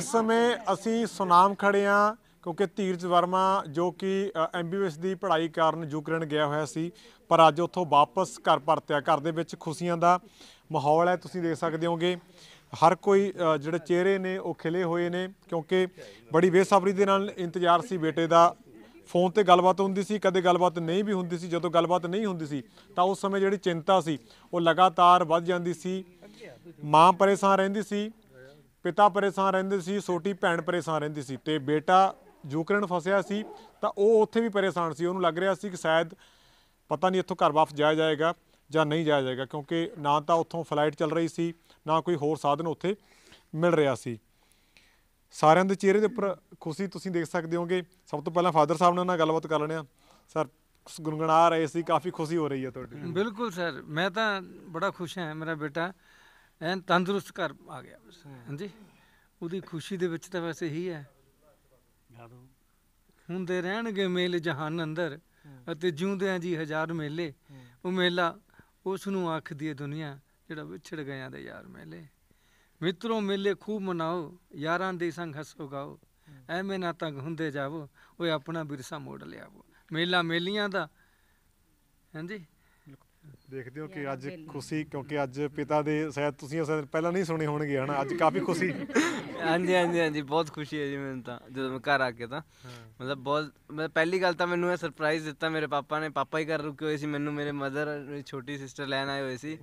ਇਸ ਸਮੇਂ ਅਸੀਂ ਸੁਨਾਮ ਖੜੇ ਆ ਕਿਉਂਕਿ ਧੀਰਜ ਵਰਮਾ ਜੋ ਕਿ ਐਮਬੀਬੀਐਸ ਦੀ ਪੜ੍ਹਾਈ ਕਰਨ ਯੂਕਰੇਨ ਗਿਆ ਹੋਇਆ ਸੀ ਪਰ ਅੱਜ ਉੱਥੋਂ ਵਾਪਸ ਘਰ ਪਰਤਿਆ ਘਰ ਦੇ ਵਿੱਚ ਖੁਸ਼ੀਆਂ ਦਾ ਮਾਹੌਲ ਹੈ ਤੁਸੀਂ ਦੇਖ ਸਕਦੇ ਹੋਗੇ ਹਰ ਕੋਈ ਜਿਹੜੇ ਚਿਹਰੇ ਨੇ ਉਹ ਖਿਲੇ ਹੋਏ ਨੇ ਕਿਉਂਕਿ ਬੜੀ ਬੇਸਬਰੀ ਦੇ ਨਾਲ ਇੰਤਜ਼ਾਰ ਸੀ ਬੇਟੇ ਦਾ ਫੋਨ ਤੇ ਗੱਲਬਾਤ ਹੁੰਦੀ ਸੀ ਕਦੇ ਗੱਲਬਾਤ ਨਹੀਂ ਵੀ ਹੁੰਦੀ ਸੀ ਜਦੋਂ ਗੱਲਬਾਤ ਨਹੀਂ ਹੁੰਦੀ ਸੀ ਤਾਂ ਉਸ ਸਮੇਂ ਜਿਹੜੀ ਚਿੰਤਾ ਸੀ ਉਹ ਲਗਾਤਾਰ ਵੱਧ ਜਾਂਦੀ ਸੀ ਮਾਂ ਪਰੇਸ਼ਾਨ ਰਹਿੰਦੀ ਸੀ ਪਿਤਾ ਪਰੇਸ਼ਾਨ ਰਹਿੰਦੇ ਸੀ ਛੋਟੀ ਭੈਣ ਪਰੇਸ਼ਾਨ ਰਹਿੰਦੀ ਸੀ ਤੇ ਬੇਟਾ ਜੋਕਰਨ ਫਸਿਆ ਸੀ ਤਾਂ ਉਹ ਉੱਥੇ ਵੀ ਪਰੇਸ਼ਾਨ ਸੀ ਉਹਨੂੰ ਲੱਗ ਰਿਹਾ ਸੀ ਕਿ ਸ਼ਾਇਦ ਪਤਾ ਨਹੀਂ ਇੱਥੋਂ ਘਰ ਵਾਪਸ ਜਾਇਆ ਜਾਏਗਾ ਜਾਂ ਨਹੀਂ ਜਾਇਆ ਜਾਏਗਾ ਕਿਉਂਕਿ ਨਾ ਤਾਂ ਉੱਥੋਂ ਫਲਾਈਟ ਚੱਲ ਰਹੀ ਸੀ ਨਾ ਕੋਈ ਹੋਰ ਸਾਧਨ ਉੱਥੇ ਮਿਲ ਰਿਹਾ ਸੀ ਸਾਰਿਆਂ ਦੇ ਚਿਹਰੇ ਦੇ ਉੱਪਰ ਖੁਸ਼ੀ ਤੁਸੀਂ ਦੇਖ ਸਕਦੇ ਹੋਗੇ ਸਭ ਤੋਂ ਪਹਿਲਾਂ ਫਾਦਰ ਸਾਹਿਬ ਨਾਲ ਗੱਲਬਾਤ ਕਰ ਲੈਣੇ ਆ ਸਰ ਗੁੰਗਣਾ ਰਹੇ ਸੀ ਕਾਫੀ ਖੁਸ਼ੀ ਹੋ ਰਹੀ ਹੈ ਤੁਹਾਡੀ ਬਿਲਕੁਲ ਸਰ ਮੈਂ ਤਾਂ ਬੜਾ ਖੁਸ਼ ਹਾਂ ਮੇਰਾ ਬੇਟਾ ਐਨ ਤੰਦਰੁਸਤ ਘਰ ਆ ਗਿਆ ਹਾਂਜੀ ਉਹਦੀ ਖੁਸ਼ੀ ਦੇ ਵਿੱਚ ਤਾਂ ਵੈਸੇ ਹੀ ਹੈ ਹੁੰਦੇ ਰਹਿਣਗੇ ਮੇਲੇ ਜਹਾਨ ਅੰਦਰ ਅਤੇ ਜਿਉਂਦਿਆਂ ਜੀ ਹਜ਼ਾਰ ਮੇਲੇ ਉਹ ਮੇਲਾ ਉਸ ਨੂੰ ਆਖਦੀ ਏ ਦੁਨੀਆ ਜਿਹੜਾ ਵਿਛੜ ਗਿਆਂ ਦੇ ਯਾਰ ਮੇਲੇ ਮਿੱਤਰੋ ਮੇਲੇ ਖੂਬ ਮਨਾਓ ਯਾਰਾਂ ਦੇ ਸੰਗ ਹੱਸੋ ਗਾਓ ਐਵੇਂ ਨਾ ਤੰਗ ਹੁੰਦੇ ਜਾਵੋ ਓਏ ਆਪਣਾ ਵਿਰਸਾ ਮੋੜ ਲਿਆਵੋ ਮੇਲਾ ਮੇਲੀਆਂ ਦਾ ਹਾਂਜੀ ਦੇਖਦੇ ਹੋ ਕਿ ਅੱਜ ਖੁਸ਼ੀ ਕਿਉਂਕਿ ਅੱਜ ਪਿਤਾ ਦੇ ਸ਼ਾਇਦ ਤੁਸੀਂ ਉਸ ਦਿਨ ਪਹਿਲਾਂ ਨਹੀਂ ਸੁਣੇ ਹੋਣਗੇ ਹਨ ਅੱਜ ਕਾਫੀ ਖੁਸ਼ੀ ਹਾਂਜੀ ਹਾਂਜੀ ਹਾਂਜੀ ਬਹੁਤ ਖੁਸ਼ੀ ਹੈ ਜੀ ਮੈਨੂੰ ਤਾਂ ਜਦੋਂ ਮੈਂ ਘਰ ਆ ਕੇ ਤਾਂ ਮਤਲਬ ਬਹੁਤ ਮੈਂ ਪਹਿਲੀ ਗੱਲ ਤਾਂ ਮੈਨੂੰ ਇਹ ਸਰਪ੍ਰਾਈਜ਼ ਦਿੱਤਾ ਮੇਰੇ ਪਾਪਾ ਨੇ ਪਾਪਾ ਹੀ ਘਰ ਰੁਕੇ ਹੋਏ ਸੀ ਮੈਨੂੰ ਮੇਰੇ ਮਦਰ ਮੇਰੀ ਛੋਟੀ ਸਿਸਟਰ ਲੈਣ ਆਏ ਹੋਏ ਸੀ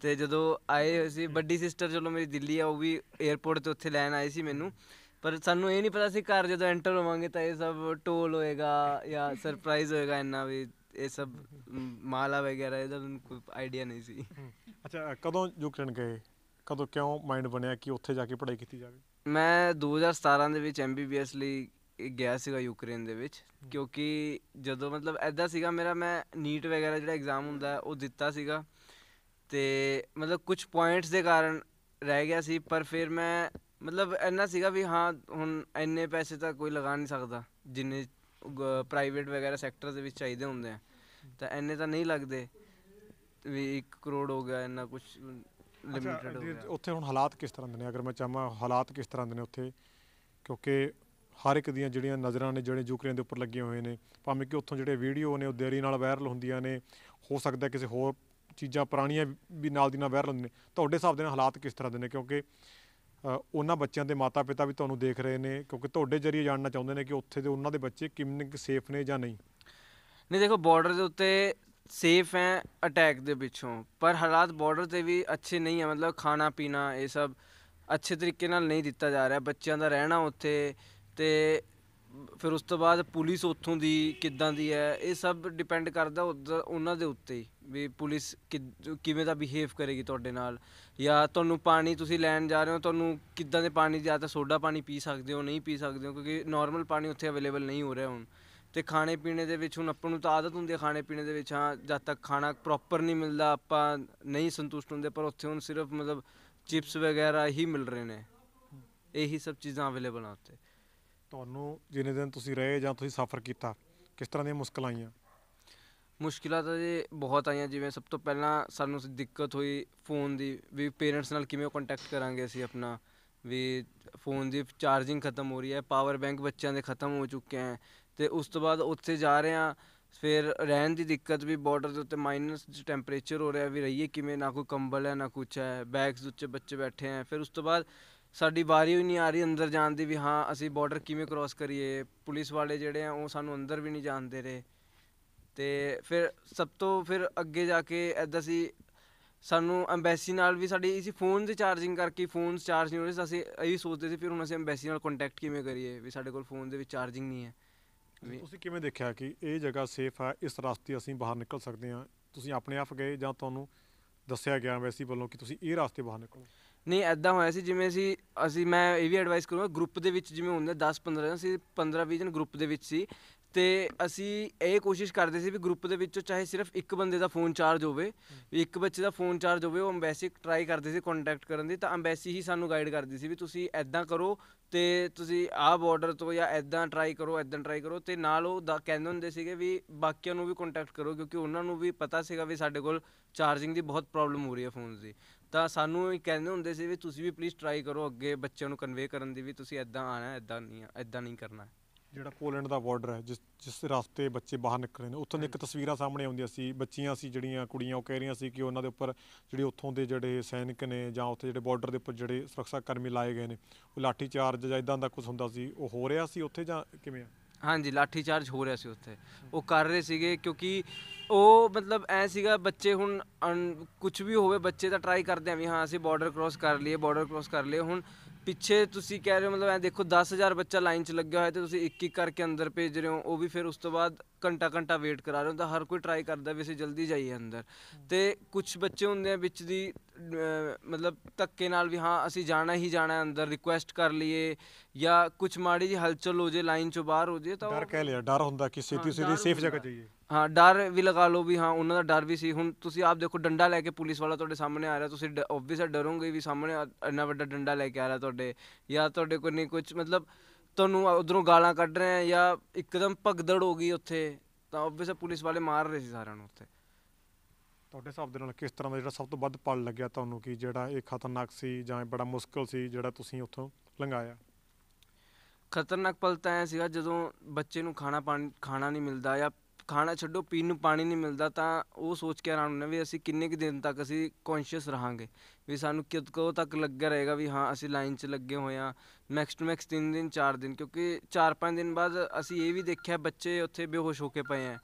ਤੇ ਜਦੋਂ ਆਏ ਹੋਏ ਸੀ ਵੱਡੀ ਸਿਸਟਰ ਚਲੋ ਮੇਰੀ ਦਿੱਲੀ ਆ ਉਹ ਵੀ 에어ਪੋਰਟ ਤੇ ਉੱਥੇ ਲੈਣ ਆਏ ਸੀ ਮੈਨੂੰ ਪਰ ਸਾਨੂੰ ਇਹ ਨਹੀਂ ਪਤਾ ਸੀ ਘਰ ਜਦੋਂ ਐਂਟਰ ਹੋਵਾਂਗੇ ਤਾਂ ਇਹ ਸਭ ਟੋਲ ਹੋਏਗਾ ਜਾਂ ਸਰਪ੍ਰਾਈਜ਼ ਹੋਏਗਾ ਇੰਨਾ ਵੀ ਇਹ ਸਭ ਮਾਲਾ ਵਗੈਰਾ ਇਹਦਾ ਮੈਨੂੰ ਕੋਈ ਆਈਡੀਆ ਨਹੀਂ ਸੀ ਅੱਛਾ ਕਦੋਂ ਯੂਕਰੇਨ ਗਏ ਕਦੋਂ ਕਿਉਂ ਮਾਈਂਡ ਬਣਿਆ ਕਿ ਉੱਥੇ ਜਾ ਕੇ ਪੜ੍ਹਾਈ ਕੀਤੀ ਜਾਵੇ ਮੈਂ 2017 ਦੇ ਵਿੱਚ ਐਮਬੀਬੀਐਸ ਲਈ ਗਿਆ ਸੀਗਾ ਯੂਕਰੇਨ ਦੇ ਵਿੱਚ ਕਿਉਂਕਿ ਜਦੋਂ ਮਤਲਬ ਐਦਾਂ ਸੀਗਾ ਮੇਰਾ ਮੈਂ ਨੀਟ ਵਗੈਰਾ ਜਿਹੜਾ ਐਗਜ਼ਾਮ ਹੁੰਦਾ ਉਹ ਦਿੱਤਾ ਸੀਗਾ ਤੇ ਮਤਲਬ ਕੁਝ ਪੁਆਇੰਟਸ ਦੇ ਕਾਰਨ ਰਹਿ ਗਿਆ ਸੀ ਪਰ ਫਿਰ ਮੈਂ ਮਤਲਬ ਇੰਨਾ ਸੀਗਾ ਵੀ ਹਾਂ ਹੁਣ ਇੰਨੇ ਪੈਸੇ ਤਾਂ ਕੋਈ ਲਗਾ ਨਹੀਂ ਸਕਦਾ ਜਿੰਨੇ ਪ੍ਰਾਈਵੇਟ ਵਗੈਰਾ ਸੈਕਟਰ ਦੇ ਵਿੱਚ ਚਾਹੀਦੇ ਹੁੰਦੇ ਆ ਤਾਂ ਐਨੇ ਤਾਂ ਨਹੀਂ ਲੱਗਦੇ ਵੀ 1 ਕਰੋੜ ਹੋ ਗਿਆ ਇੰਨਾ ਕੁਝ ਲਿਮਿਟਡ ਹੋ ਗਿਆ ਉੱਥੇ ਹੁਣ ਹਾਲਾਤ ਕਿਸ ਤਰ੍ਹਾਂ ਦੇ ਨੇ ਅਗਰ ਮੈਂ ਚਾਹਾਂ ਹਾਲਾਤ ਕਿਸ ਤਰ੍ਹਾਂ ਦੇ ਨੇ ਉੱਥੇ ਕਿਉਂਕਿ ਹਰ ਇੱਕ ਦੀਆਂ ਜਿਹੜੀਆਂ ਨਜ਼ਰਾਂ ਨੇ ਜਿਹੜੇ ਯੂਕਰੇਨ ਦੇ ਉੱਪਰ ਲੱਗੀਆਂ ਹੋਏ ਨੇ ਭਾਵੇਂ ਕਿ ਉੱਥੋਂ ਜਿਹੜੇ ਵੀਡੀਓ ਨੇ ਉਹ ਦੇਰੀ ਨਾਲ ਵਾਇਰਲ ਹੁੰਦੀਆਂ ਨੇ ਹੋ ਸਕਦਾ ਕਿਸੇ ਹੋਰ ਚੀਜ਼ਾਂ ਪੁਰਾਣੀਆਂ ਵੀ ਨਾਲ ਦੀ ਨਾਲ ਵਾਇਰਲ ਹੁੰਦੀਆਂ ਨੇ ਤੁਹਾਡੇ ਹਿਸਾਬ ਦੇ ਨਾਲ ਹਾਲਾਤ ਕਿਸ ਤਰ੍ਹਾਂ ਦੇ ਨੇ ਕਿਉਂਕਿ ਉਹਨਾਂ ਬੱਚਿਆਂ ਦੇ ਮਾਤਾ-ਪਿਤਾ ਵੀ ਤੁਹਾਨੂੰ ਦੇਖ ਰਹੇ ਨੇ ਕਿਉਂਕਿ ਤੁਹਾਡੇ ਜਰੀਏ ਜਾਣਨਾ ਚਾਹੁੰਦੇ ਨੇ ਕਿ ਉੱਥੇ ਦੇ ਉਹਨਾਂ ਦੇ ਬੱਚੇ ਕਿੰਨੇ ਕਿ ਸੇਫ ਨੇ ਜਾਂ ਨਹੀਂ ਨਹੀਂ ਦੇਖੋ ਬਾਰਡਰ ਦੇ ਉੱਤੇ ਸੇਫ ਹੈ ਅਟੈਕ ਦੇ ਪਿੱਛੋਂ ਪਰ ਹਾਲਾਤ ਬਾਰਡਰ ਤੇ ਵੀ ਅੱਛੇ ਨਹੀਂ ਹੈ ਮਤਲਬ ਖਾਣਾ ਪੀਣਾ ਇਹ ਸਭ ਅੱਛੇ ਤਰੀਕੇ ਨਾਲ ਨਹੀਂ ਦਿੱਤਾ ਜਾ ਰਿਹਾ ਬੱਚਿਆਂ ਦਾ ਰਹਿਣਾ ਉੱਥੇ ਤੇ ਫਿਰ ਉਸ ਤੋਂ ਬਾਅਦ ਪੁਲਿਸ ਉੱਥੋਂ ਦੀ ਕਿੱਦਾਂ ਦੀ ਹੈ ਇਹ ਸਭ ਡਿਪੈਂਡ ਕਰਦਾ ਉਹਨਾਂ ਦੇ ਉੱਤੇ ਹੀ ਵੀ ਪੁਲਿਸ ਕਿਵੇਂ ਦਾ ਬਿਹੇਵ ਕਰੇਗੀ ਤੁਹਾਡੇ ਨਾਲ ਜਾਂ ਤੁਹਾਨੂੰ ਪਾਣੀ ਤੁਸੀਂ ਲੈਣ ਜਾ ਰਹੇ ਹੋ ਤੁਹਾਨੂੰ ਕਿੱਦਾਂ ਦੇ ਪਾਣੀ ਜਾਂ ਤਾਂ ਸੋਡਾ ਪਾਣੀ ਪੀ ਸਕਦੇ ਹੋ ਨਹੀਂ ਪੀ ਸਕਦੇ ਹੋ ਕਿਉਂਕਿ ਨਾਰਮਲ ਪਾਣੀ ਉੱਥੇ ਅਵੇਲੇਬਲ ਨਹੀਂ ਹੋ ਰਿਹਾ ਹੁਣ ਤੇ ਖਾਣੇ ਪੀਣੇ ਦੇ ਵਿੱਚ ਹੁਣ ਆਪਾਂ ਨੂੰ ਤਾਂ ਆਦਤ ਹੁੰਦੀ ਹੈ ਖਾਣੇ ਪੀਣੇ ਦੇ ਵਿੱਚ ਹਾਂ ਜਦ ਤੱਕ ਖਾਣਾ ਪ੍ਰੋਪਰ ਨਹੀਂ ਮਿਲਦਾ ਆਪਾਂ ਨਹੀਂ ਸੰਤੁਸ਼ਟ ਹੁੰਦੇ ਪਰ ਉੱਥੇ ਹੁਣ ਸਿਰਫ ਮਤਲਬ ਚਿਪਸ ਵਗੈਰਾ ਹੀ ਮਿਲ ਰਹੇ ਨੇ ਇਹੀ ਸਭ ਚੀਜ਼ਾਂ ਅਵੇਲੇਬਲ ਆ ਉੱਥੇ ਤੁਹਾਨੂੰ ਜਿੰਨੇ ਦਿਨ ਤੁਸੀਂ ਰਹੇ ਜਾਂ ਤੁਸੀਂ ਸਫ਼ਰ ਕੀਤਾ ਕਿਸ ਤਰ੍ਹਾਂ ਦੀਆਂ ਮੁਸ਼ਕਲਾਂ ਆਈਆਂ ਮੁਸ਼ਕਿਲਾਂ ਤਾਂ ਜੀ ਬਹੁਤ ਆਈਆਂ ਜਿਵੇਂ ਸਭ ਤੋਂ ਪਹਿਲਾਂ ਸਾਨੂੰ ਦਿੱਕਤ ਹੋਈ ਫੋਨ ਦੀ ਵੀ ਪੇਰੈਂਟਸ ਨਾਲ ਕਿਵੇਂ ਕੰਟੈਕਟ ਕਰਾਂਗੇ ਅਸੀਂ ਆਪਣਾ ਵੀ ਫੋਨ ਦੀ ਚਾਰਜਿੰਗ ਖਤਮ ਹੋ ਰਹੀ ਹੈ ਪਾਵਰ ਬੈਂਕ ਬੱਚਿਆਂ ਦੇ ਖਤਮ ਹੋ ਚੁੱਕੇ ਆ ਤੇ ਉਸ ਤੋਂ ਬਾਅਦ ਉੱਥੇ ਜਾ ਰਹੇ ਆ ਫਿਰ ਰਹਿਣ ਦੀ ਦਿੱਕਤ ਵੀ ਬਾਰਡਰ ਦੇ ਉੱਤੇ ਮਾਈਨਸ ਟੈਂਪਰੇਚਰ ਹੋ ਰਿਹਾ ਵੀ ਰਹੀਏ ਕਿਵੇਂ ਨਾ ਕੋਈ ਕੰਬਲ ਹੈ ਨਾ ਕੁਝ ਹੈ ਬੈਗਸ ਉੱਤੇ ਬੱਚੇ ਬੈਠੇ ਆ ਫਿਰ ਉਸ ਤੋਂ ਬਾਅਦ ਸਾਡੀ ਵਾਰੀ ਹੀ ਨਹੀਂ ਆ ਰਹੀ ਅੰਦਰ ਜਾਣ ਦੀ ਵੀ ਹਾਂ ਅਸੀਂ ਬਾਰਡਰ ਕਿਵੇਂ ਕ੍ਰੋਸ ਕਰੀਏ ਪੁਲਿਸ ਵਾਲੇ ਜਿਹੜੇ ਆ ਉਹ ਸਾਨੂੰ ਅੰਦਰ ਵੀ ਨਹੀਂ ਜਾਣਦੇ ਰਹੇ ਤੇ ਫਿਰ ਸਭ ਤੋਂ ਫਿਰ ਅੱਗੇ ਜਾ ਕੇ ਐਦਾਂ ਸੀ ਸਾਨੂੰ ਐਮਬੈਸੀ ਨਾਲ ਵੀ ਸਾਡੀ ਇਸੀ ਫੋਨ ਦੀ ਚਾਰਜਿੰਗ ਕਰਕੇ ਫੋਨ ਚਾਰਜ ਨਹੀਂ ਹੋ ਰਿਹਾ ਅਸੀਂ ਇਹੀ ਸੋਚਦੇ ਸੀ ਫਿਰ ਹੁਣ ਅਸੀਂ ਐਮਬੈਸੀ ਨਾਲ ਕੰਟੈਕਟ ਕਿਵੇਂ ਕਰੀਏ ਵੀ ਸਾਡੇ ਕੋਲ ਫੋਨ ਦੇ ਵਿੱਚ ਚਾਰਜਿੰਗ ਨਹੀਂ ਹੈ ਤੁਸੀਂ ਕਿਵੇਂ ਦੇਖਿਆ ਕਿ ਇਹ ਜਗ੍ਹਾ ਸੇਫ ਆ ਇਸ ਰਸਤੇ ਅਸੀਂ ਬਾਹਰ ਨਿਕਲ ਸਕਦੇ ਹਾਂ ਤੁਸੀਂ ਆਪਣੇ ਆਪ ਗਏ ਜਾਂ ਤੁਹਾਨੂੰ ਦੱਸਿਆ ਗਿਆ ਐਮਬੈਸੀ ਵੱਲੋਂ ਕਿ ਤੁਸੀਂ ਇਹ ਰਸਤੇ ਬਾਹਰ ਨਿਕਲੋ ਨਹੀਂ ਐਦਾਂ ਹੋਇਆ ਸੀ ਜਿਵੇਂ ਅਸੀਂ ਅਸੀਂ ਮੈਂ ਇਹ ਵੀ ਐਡਵਾਈਸ ਕਰੂੰਗਾ ਗਰੁੱਪ ਦੇ ਵਿੱਚ ਜਿਵੇਂ ਹੁੰਦੇ 10 15 ਜਣ ਸੀ 15 20 ਜਣ ਗਰੁੱਪ ਦੇ ਵਿੱਚ ਸੀ ਤੇ ਅਸੀਂ ਇਹ ਕੋਸ਼ਿਸ਼ ਕਰਦੇ ਸੀ ਵੀ ਗਰੁੱਪ ਦੇ ਵਿੱਚੋਂ ਚਾਹੇ ਸਿਰਫ ਇੱਕ ਬੰਦੇ ਦਾ ਫੋਨ ਚਾਰਜ ਹੋਵੇ ਵੀ ਇੱਕ ਬੱਚੇ ਦਾ ਫੋਨ ਚਾਰਜ ਹੋਵੇ ਉਹ ਅੰਬੈਸੀ ਟਰਾਈ ਕਰਦੇ ਸੀ ਕੰਟੈਕਟ ਕਰਨ ਦੀ ਤਾਂ ਅੰਬੈਸੀ ਹੀ ਸਾਨੂੰ ਗਾਈਡ ਕਰਦੀ ਸੀ ਵੀ ਤੁਸੀਂ ਐਦਾਂ ਕਰੋ ਤੇ ਤੁਸੀਂ ਆਹ ਬਾਰਡਰ ਤੋਂ ਜਾਂ ਐਦਾਂ ਟਰਾਈ ਕਰੋ ਐਦਾਂ ਟਰਾਈ ਕਰੋ ਤੇ ਨਾਲ ਉਹ ਕਹਿੰਦੇ ਹੁੰਦੇ ਸੀਗੇ ਵੀ ਬਾਕੀਆਂ ਨੂੰ ਵੀ ਕੰਟੈਕਟ ਕਰੋ ਕਿਉਂਕਿ ਉਹਨਾਂ ਨੂੰ ਵੀ ਪਤਾ ਸੀਗਾ ਵੀ ਸਾਡੇ ਕੋਲ ਚਾਰਜਿੰਗ ਦੀ ਬਹੁਤ ਪ੍ਰੋਬਲਮ ਹੋ ਰਹੀ ਹੈ ਫੋਨਸ ਦੀ ਤਾਂ ਸਾਨੂੰ ਇਹ ਕਹਿੰਦੇ ਹੁੰਦੇ ਸੀ ਵੀ ਤੁਸੀਂ ਵੀ ਪਲੀਜ਼ ਟਰਾਈ ਕਰੋ ਅੱਗੇ ਬੱਚਿਆਂ ਨੂੰ ਕਨਵੇ ਕਰਨ ਦੀ ਵੀ ਤੁਸੀਂ ਐਦਾਂ ਆਣਾ ਐਦਾਂ ਨਹੀਂ ਐਦਾਂ ਨਹੀਂ ਕਰਨਾ ਜਿਹੜਾ ਪੋਲੈਂਡ ਦਾ ਬਾਰਡਰ ਹੈ ਜਿਸ ਜਿਸ ਰਸਤੇ ਬੱਚੇ ਬਾਹਰ ਨਿਕਲ ਰਹੇ ਨੇ ਉੱਥੋਂ ਦੀ ਇੱਕ ਤਸਵੀਰਾਂ ਸਾਹਮਣੇ ਆਉਂਦੀਆਂ ਸੀ ਬੱਚੀਆਂ ਸੀ ਜਿਹੜੀਆਂ ਕੁੜੀਆਂ ਉਹ ਕਹਿ ਰਹੀਆਂ ਸੀ ਕਿ ਉਹਨਾਂ ਦੇ ਉੱਪਰ ਜਿਹੜੇ ਉੱਥੋਂ ਦੇ ਜਿਹੜੇ ਸੈਨਿਕ ਨੇ ਜਾਂ ਉੱਥੇ ਜਿਹੜੇ ਬਾਰਡਰ ਦੇ ਉੱਪਰ ਜਿਹੜੇ ਸੁਰੱਖਿਆ ਕਰਮੀ ਲਾਏ ਗਏ ਨੇ ਉਹ ਲਾਠੀ ਚਾਰਜ ਜਾਂ ਇਦਾਂ ਦਾ ਕੁਝ ਹੁੰਦਾ ਸੀ ਉਹ ਹੋ ਰਿਹਾ ਸੀ ਉੱਥੇ ਜਾਂ ਕਿਵੇਂ ਆ ਹਾਂਜੀ ਲਾਠੀ ਚਾਰਜ ਹੋ ਰਿਹਾ ਸੀ ਉੱਥੇ ਉਹ ਕਰ ਰਹੇ ਸੀਗੇ ਕਿਉਂਕਿ ਉਹ ਮਤਲਬ ਐ ਸੀਗਾ ਬੱਚੇ ਹੁਣ ਕੁਝ ਵੀ ਹੋਵੇ ਬੱਚੇ ਤਾਂ ਟਰਾਈ ਕਰਦੇ ਆ ਵੀ ਹਾਂ ਅਸੀਂ ਬਾਰਡਰ ਕ੍ਰੋਸ ਕਰ ਲਈਏ ਬਾਰਡਰ ਕ੍ਰੋਸ ਕਰ ਲਈਏ ਹੁਣ ਪਿੱਛੇ ਤੁਸੀਂ ਕਹਿ ਰਹੇ ਹੋ ਮਤਲਬ ਐ ਦੇਖੋ 10000 ਬੱਚਾ ਲਾਈਨ 'ਚ ਲੱਗਿਆ ਹੋਇਆ ਤੇ ਤੁਸੀਂ ਇੱਕ ਇੱਕ ਕਰਕੇ ਅੰਦਰ ਭੇਜ ਰਹੇ ਹੋ ਉਹ ਵੀ ਫਿਰ ਉਸ ਤੋਂ ਬਾਅਦ ਘੰਟਾ ਘੰਟਾ ਵੇਟ ਕਰਾ ਰਹੇ ਹੁੰਦਾ ਹਰ ਕੋਈ ਟਰਾਈ ਕਰਦਾ ਵੀ ਅਸੀਂ ਜਲਦੀ ਜਾਈਏ ਅੰਦਰ ਤੇ ਕੁਝ ਬੱਚੇ ਹੁੰਦੇ ਆ ਵਿੱਚ ਦੀ ਮਤਲਬ ਤੱਕੇ ਨਾਲ ਵੀ ਹਾਂ ਅਸੀਂ ਜਾਣਾ ਹੀ ਜਾਣਾ ਹੈ ਅੰਦਰ ਰਿਕੁਐਸਟ ਕਰ ਲਈਏ ਜਾਂ ਕੁਝ ਮਾੜੀ ਜੀ ਹਲਚਲ ਹੋ ਜੇ ਲਾਈਨ ਚੋਂ ਬਾਹਰ ਹੋ ਜੇ ਤਾਂ ਡਰ ਕਹਿ ਲਿਆ ਡਰ ਹੁੰਦਾ ਕਿ ਸਿੱਧੀ ਸਿੱਧੀ ਸੇਫ ਜਗ੍ਹਾ ਚਾਹੀਏ ਜਾਈਏ ਹਾਂ ਡਰ ਵੀ ਲਗਾ ਲਓ ਵੀ ਹਾਂ ਉਹਨਾਂ ਦਾ ਡਰ ਵੀ ਸੀ ਹੁਣ ਤੁਸੀਂ ਆਪ ਦੇਖੋ ਡੰਡਾ ਲੈ ਕੇ ਪੁਲਿਸ ਵਾਲਾ ਤੁਹਾਡੇ ਸਾਹਮਣੇ ਆ ਰਿਹਾ ਤੁਸੀਂ ਆਬਵੀਅਸ ਡਰੋਗੇ ਵੀ ਸਾਹਮਣੇ ਇੰਨਾ ਵੱਡਾ ਡੰਡਾ ਲੈ ਕੇ ਆ ਰਿਹਾ ਤੁਹਾਡੇ ਜਾਂ ਤੁਹਾਡੇ ਕੋਲ ਨਹੀਂ ਕੁਝ ਮਤਲਬ ਤੁਹਾਨੂੰ ਉਧਰੋਂ ਗਾਲਾਂ ਕੱਢ ਰਹੇ ਆ ਜਾਂ ਇੱਕਦਮ ਭਗਦੜ ਹੋ ਗਈ ਉੱਥੇ ਤਾਂ ਆਬਵੀਅਸ ਪੁਲਿਸ ਵਾਲੇ ਮਾਰ ਰਹੇ ਸੀ ਸਾਰਿਆਂ ਨੂੰ ਉੱਥੇ ਤੁਹਾਡੇ ਹਿਸਾਬ ਦੇ ਨਾਲ ਕਿਸ ਤਰ੍ਹਾਂ ਦਾ ਜਿਹੜਾ ਸਭ ਤੋਂ ਵੱਧ ਪਲ ਲੱਗਿਆ ਤੁਹਾਨੂੰ ਕਿ ਜਿਹੜਾ ਇਹ ਖਤਰਨਾਕ ਸੀ ਜਾਂ ਬੜਾ ਮੁਸ਼ਕਲ ਸੀ ਜਿਹੜਾ ਤੁਸੀਂ ਉੱਥੋਂ ਲੰਘਾਇਆ ਖਤਰਨਾਕ ਪਲ ਤਾਂ ਐ ਸੀਗਾ ਜਦੋਂ ਬੱਚੇ ਨੂੰ ਖਾਣਾ ਪਾਣੀ ਖਾਣਾ ਨਹੀਂ ਮਿਲਦਾ ਜਾਂ ਖਾਣਾ ਛੱਡੋ ਪੀਣ ਨੂੰ ਪਾਣੀ ਨਹੀਂ ਮਿਲਦਾ ਤਾਂ ਉਹ ਸੋਚ ਕੇ ਹੈਰਾਨ ਹੁੰਦੇ ਵੀ ਅਸੀਂ ਕਿੰਨੇ ਕਿ ਦਿਨ ਤੱਕ ਅਸੀਂ ਕੌਨਸ਼ੀਅਸ ਰਹਾਂਗੇ ਵੀ ਸਾਨੂੰ ਕਿਤ ਕੋ ਤੱਕ ਲੱਗਿਆ ਰਹੇਗਾ ਵੀ ਹਾਂ ਅਸੀਂ ਲਾਈਨ 'ਚ ਲੱਗੇ ਹੋਏ ਆ ਮੈਕਸ ਟੂ ਮੈਕਸ 3 ਦਿਨ 4 ਦਿਨ ਕਿਉਂਕਿ 4-5 ਦਿਨ ਬਾਅਦ ਅਸੀਂ ਇਹ ਵੀ ਦੇਖਿਆ ਬੱਚੇ ਉੱਥੇ ਬੇਹੋਸ਼ ਹੋ ਕੇ ਪਏ ਆ